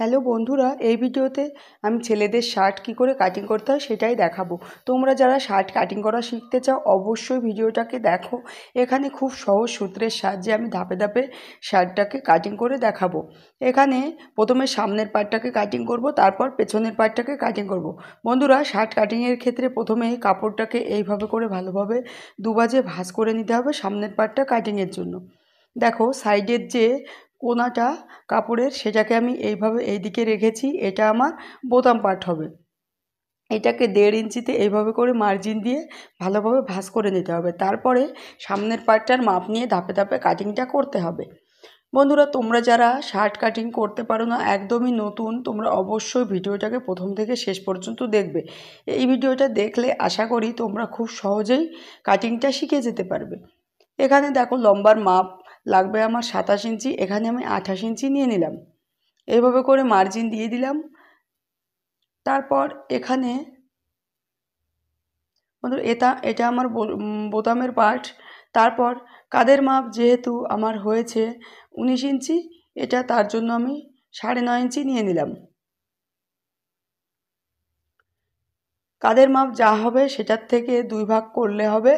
Hello বন্ধুরা এই ভিডিওতে আমি ছেলেদের শার্ট কি করে কাটিং করতে হয় সেটাই দেখাবো তোমরা যারা শার্ট কাটিং করা শিখতে চাও অবশ্যই ভিডিওটাকে দেখো এখানে খুব সহজ সূত্রের সাহায্যে আমি ধাপে ধাপে শার্টটাকে কাটিং করে দেখাবো এখানে প্রথমে সামনের পাটটাকে কাটিং করব তারপর পেছনের পাটটাকে কাটিং করব। বন্ধুরা শার্ট কাটিংয়ের ক্ষেত্রে প্রথমে কাপড়টাকে এইভাবে করে ভালোভাবে দুবাজে ভাঁজ করে নিতে হবে সামনের পাটটা কাটিংয়ের জন্য দেখো সাইডের যে কোনাটা কাপড়ের সেটাকে আমি এইভাবে এই দিকে রেখেছি এটা আমার বোতাম পাট হবে এটাকে দেড় ইঞ্চিতে এইভাবে করে মার্জিন দিয়ে ভালোভাবে ভাস করে নিতে হবে তারপরে সামনের পাটটার মাপ নিয়ে ধাপে ধাপে কাটিংটা করতে হবে বন্ধুরা তোমরা যারা শার্ট কাটিং করতে পারো না একদমই নতুন তোমরা অবশ্যই ভিডিওটাকে প্রথম থেকে শেষ পর্যন্ত দেখবে এই ভিডিওটা দেখলে আশা করি তোমরা খুব সহজেই কাটিংটা শিখে যেতে পারবে এখানে দেখো লম্বার মাপ লাগবে আমার সাতাশ ইঞ্চি এখানে আমি আঠাশ ইঞ্চি নিয়ে নিলাম এইভাবে করে মার্জিন দিয়ে দিলাম তারপর এখানে বন্ধু এটা এটা আমার বোতামের পার্ট তারপর কাদের মাপ যেহেতু আমার হয়েছে উনিশ ইঞ্চি এটা তার জন্য আমি সাড়ে নয় ইঞ্চি নিয়ে নিলাম কাদের মাপ যা হবে সেটার থেকে দুই ভাগ করলে হবে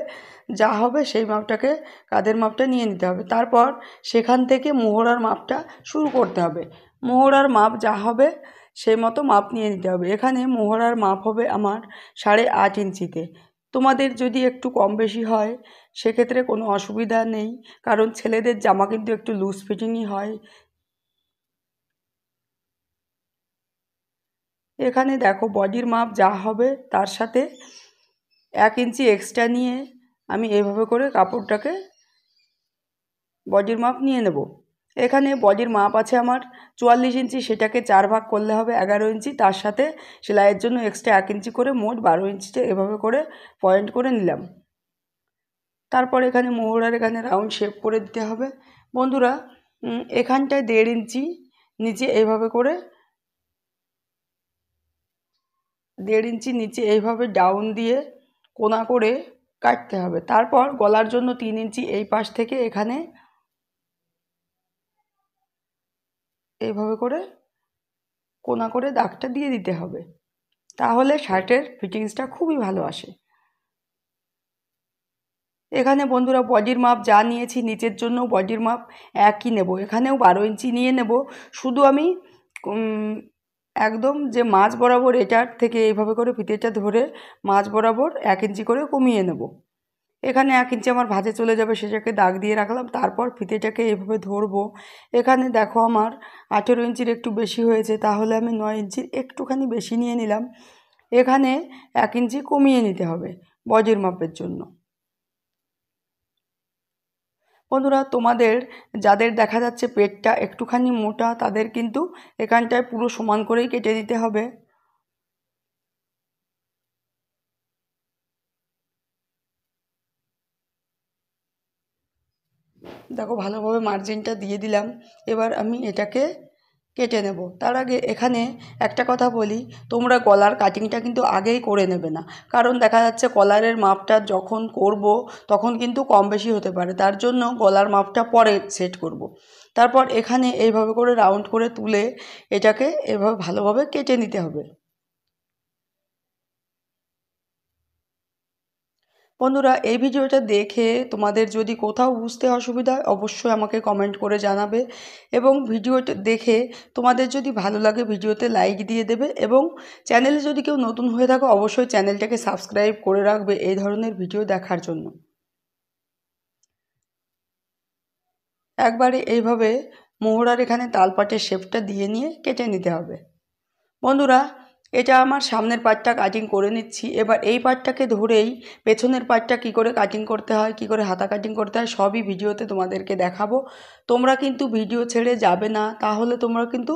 যা হবে সেই মাপটাকে কাদের মাপটা নিয়ে নিতে হবে তারপর সেখান থেকে মোহরার মাপটা শুরু করতে হবে মোহরার মাপ যা হবে সেই মতো মাপ নিয়ে নিতে হবে এখানে মোহরার মাপ হবে আমার সাড়ে আট ইঞ্চিতে তোমাদের যদি একটু কম বেশি হয় সেক্ষেত্রে কোনো অসুবিধা নেই কারণ ছেলেদের জামা কিন্তু একটু লুজ ফিটিংই হয় এখানে দেখো বডির মাপ যা হবে তার সাথে এক ইঞ্চি এক্সট্রা নিয়ে আমি এভাবে করে কাপড়টাকে বডির মাপ নিয়ে নেব এখানে বডির মাপ আছে আমার চুয়াল্লিশ ইঞ্চি সেটাকে চার ভাগ করলে হবে এগারো ইঞ্চি তার সাথে সেলাইয়ের জন্য এক্সট্রা এক ইঞ্চি করে মোট বারো ইঞ্চিতে এভাবে করে পয়েন্ট করে নিলাম তারপর এখানে মোহরার এখানে রাউন্ড শেপ করে দিতে হবে বন্ধুরা এখানটায় দেড় ইঞ্চি নিচে এভাবে করে দেড় ইঞ্চি নিচে এইভাবে ডাউন দিয়ে কোনা করে কাটতে হবে তারপর গলার জন্য তিন ইঞ্চি এই পাশ থেকে এখানে এইভাবে করে কোনা করে দাগটা দিয়ে দিতে হবে তাহলে শার্টের ফিটিংসটা খুবই ভালো আসে এখানে বন্ধুরা বডির মাপ যা নিয়েছি নিচের জন্য বডির মাপ একই নেব এখানেও বারো ইঞ্চি নিয়ে নেব শুধু আমি একদম যে মাছ বরাবর এটার থেকে এইভাবে করে ফিতেটা ধরে মাছ বরাবর এক ইঞ্চি করে কমিয়ে নেব এখানে এক ইঞ্চি আমার ভাজে চলে যাবে সেটাকে দাগ দিয়ে রাখলাম তারপর ফিতেটাকে এভাবে ধরবো এখানে দেখো আমার আঠেরো ইঞ্চির একটু বেশি হয়েছে তাহলে আমি নয় ইঞ্চির একটুখানি বেশি নিয়ে নিলাম এখানে এক ইঞ্চি কমিয়ে নিতে হবে বজের মাপের জন্য বন্ধুরা তোমাদের যাদের দেখা যাচ্ছে পেটটা একটুখানি মোটা তাদের কিন্তু এখানটায় পুরো সমান করেই কেটে দিতে হবে দেখো ভালোভাবে মার্জিনটা দিয়ে দিলাম এবার আমি এটাকে কেটে নেব তার আগে এখানে একটা কথা বলি তোমরা কলার কাটিংটা কিন্তু আগেই করে নেবে না কারণ দেখা যাচ্ছে কলারের মাপটা যখন করব তখন কিন্তু কম বেশি হতে পারে তার জন্য গলার মাপটা পরে সেট করব। তারপর এখানে এইভাবে করে রাউন্ড করে তুলে এটাকে এভাবে ভালোভাবে কেটে নিতে হবে বন্ধুরা এই ভিডিওটা দেখে তোমাদের যদি কোথাও বুঝতে অসুবিধা হয় অবশ্যই আমাকে কমেন্ট করে জানাবে এবং ভিডিওটা দেখে তোমাদের যদি ভালো লাগে ভিডিওতে লাইক দিয়ে দেবে এবং চ্যানেলে যদি কেউ নতুন হয়ে থাকো অবশ্যই চ্যানেলটাকে সাবস্ক্রাইব করে রাখবে এই ধরনের ভিডিও দেখার জন্য একবারে এইভাবে মোহরার এখানে তালপাটের শেপটা দিয়ে নিয়ে কেটে নিতে হবে বন্ধুরা এটা আমার সামনের পাটটা কাটিং করে নিচ্ছি এবার এই পাটটাকে ধরেই পেছনের পাটটা কি করে কাটিং করতে হয় কি করে হাতা কাটিং করতে হয় সবই ভিডিওতে তোমাদেরকে দেখাবো তোমরা কিন্তু ভিডিও ছেড়ে যাবে না তাহলে তোমরা কিন্তু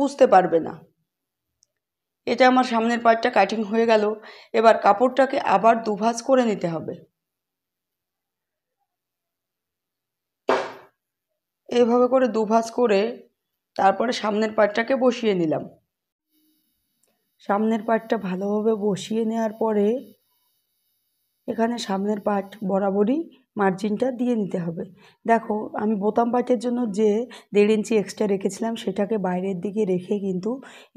বুঝতে পারবে না এটা আমার সামনের পাটটা কাটিং হয়ে গেল এবার কাপড়টাকে আবার দুভাজ করে নিতে হবে এভাবে করে দুভাজ করে তারপরে সামনের পাটটাকে বসিয়ে নিলাম সামনের পাটটা ভালোভাবে বসিয়ে নেওয়ার পরে এখানে সামনের পাট বরাবরই মার্জিনটা দিয়ে নিতে হবে দেখো আমি বোতাম পাটের জন্য যে দেড় ইঞ্চি এক্সট্রা রেখেছিলাম সেটাকে বাইরের দিকে রেখে কিন্তু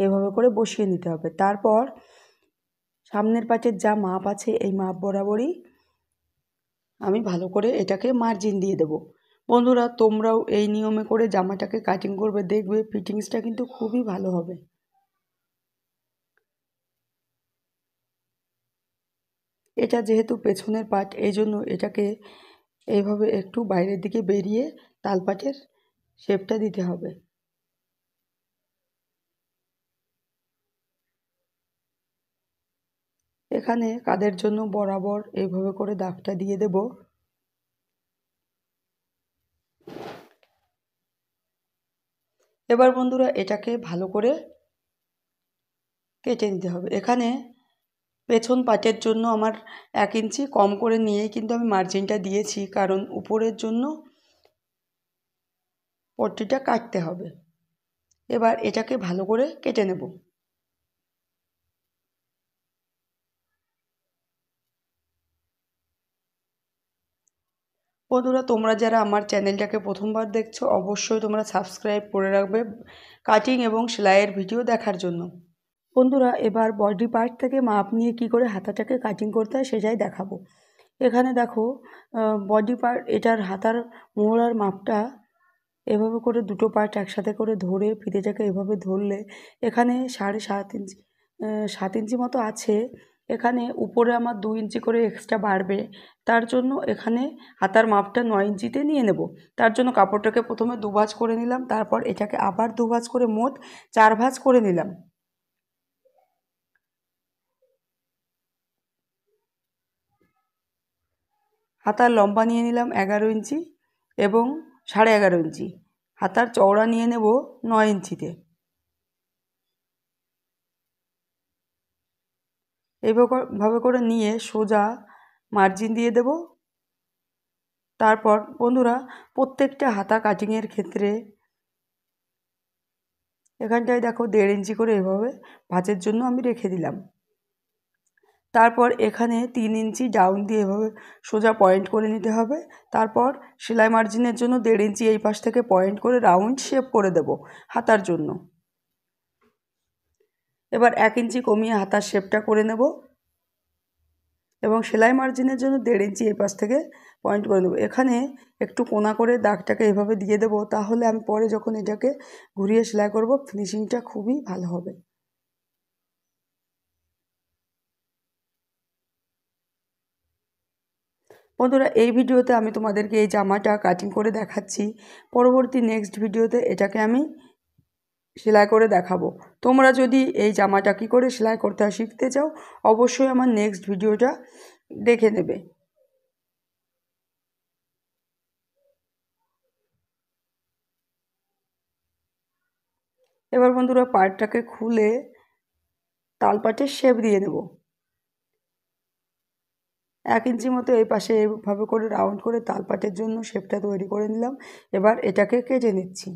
এভাবে করে বসিয়ে নিতে হবে তারপর সামনের পাটের যা মাপ আছে এই মাপ বরাবরই আমি ভালো করে এটাকে মার্জিন দিয়ে দেব বন্ধুরা তোমরাও এই নিয়মে করে জামাটাকে কাটিং করবে দেখবে ফিটিংসটা কিন্তু খুবই ভালো হবে এটা যেহেতু পেছনের পাট এই জন্য এটাকে এইভাবে একটু বাইরের দিকে বেরিয়ে তালপাটের শেপটা দিতে হবে এখানে কাদের জন্য বরাবর এইভাবে করে দাগটা দিয়ে দেব এবার বন্ধুরা এটাকে ভালো করে কেটে নিতে হবে এখানে পেছন পাটের জন্য আমার এক ইঞ্চি কম করে নিয়েই কিন্তু আমি মার্জিনটা দিয়েছি কারণ উপরের জন্য পট্টিটা কাটতে হবে এবার এটাকে ভালো করে কেটে নেব বন্ধুরা তোমরা যারা আমার চ্যানেলটাকে প্রথমবার দেখছো অবশ্যই তোমরা সাবস্ক্রাইব করে রাখবে কাটিং এবং সেলাইয়ের ভিডিও দেখার জন্য বন্ধুরা এবার বডি পার্ট থেকে মাপ নিয়ে কি করে হাতাটাকে কাটিং করতে হয় সেটাই দেখাবো এখানে দেখো বডি পার্ট এটার হাতার মোহরার মাপটা এভাবে করে দুটো পার্ট একসাথে করে ধরে ফিতেটাকে এভাবে ধরলে এখানে সাড়ে সাত ইঞ্চি সাত ইঞ্চি মতো আছে এখানে উপরে আমার দু ইঞ্চি করে এক্সট্রা বাড়বে তার জন্য এখানে হাতার মাপটা নয় ইঞ্চিতে নিয়ে নেব তার জন্য কাপড়টাকে প্রথমে দুভাজ করে নিলাম তারপর এটাকে আবার দুভাজ করে মোট চার ভাজ করে নিলাম হাতার লম্বা নিয়ে নিলাম এগারো ইঞ্চি এবং সাড়ে এগারো ইঞ্চি হাতার চওড়া নিয়ে নেব নয় ইঞ্চিতে এইভাবে করে নিয়ে সোজা মার্জিন দিয়ে দেব তারপর বন্ধুরা প্রত্যেকটা হাতা কাটিংয়ের ক্ষেত্রে এখানটায় দেখো দেড় ইঞ্চি করে এভাবে ভাঁজের জন্য আমি রেখে দিলাম তারপর এখানে তিন ইঞ্চি ডাউন দিয়ে এভাবে সোজা পয়েন্ট করে নিতে হবে তারপর সেলাই মার্জিনের জন্য দেড় ইঞ্চি এই পাশ থেকে পয়েন্ট করে রাউন্ড শেপ করে দেব হাতার জন্য এবার এক ইঞ্চি কমিয়ে হাতার শেপটা করে নেব এবং সেলাই মার্জিনের জন্য দেড় ইঞ্চি এই পাশ থেকে পয়েন্ট করে দেবো এখানে একটু কোনা করে দাগটাকে এভাবে দিয়ে দেবো তাহলে আমি পরে যখন এটাকে ঘুরিয়ে সেলাই করব ফিনিশিংটা খুবই ভালো হবে বন্ধুরা এই ভিডিওতে আমি তোমাদেরকে এই জামাটা কাটিং করে দেখাচ্ছি পরবর্তী নেক্সট ভিডিওতে এটাকে আমি সেলাই করে দেখাবো তোমরা যদি এই জামাটা কী করে সেলাই করতে হয় শিখতে চাও অবশ্যই আমার নেক্সট ভিডিওটা দেখে নেবে এবার বন্ধুরা পার্টটাকে খুলে তালপাটে শেপ দিয়ে নেব এক ইঞ্চি মতো এই পাশে এইভাবে করে রাউন্ড করে তালপাটের জন্য শেপটা তৈরি করে নিলাম এবার এটাকে কেটে নিচ্ছি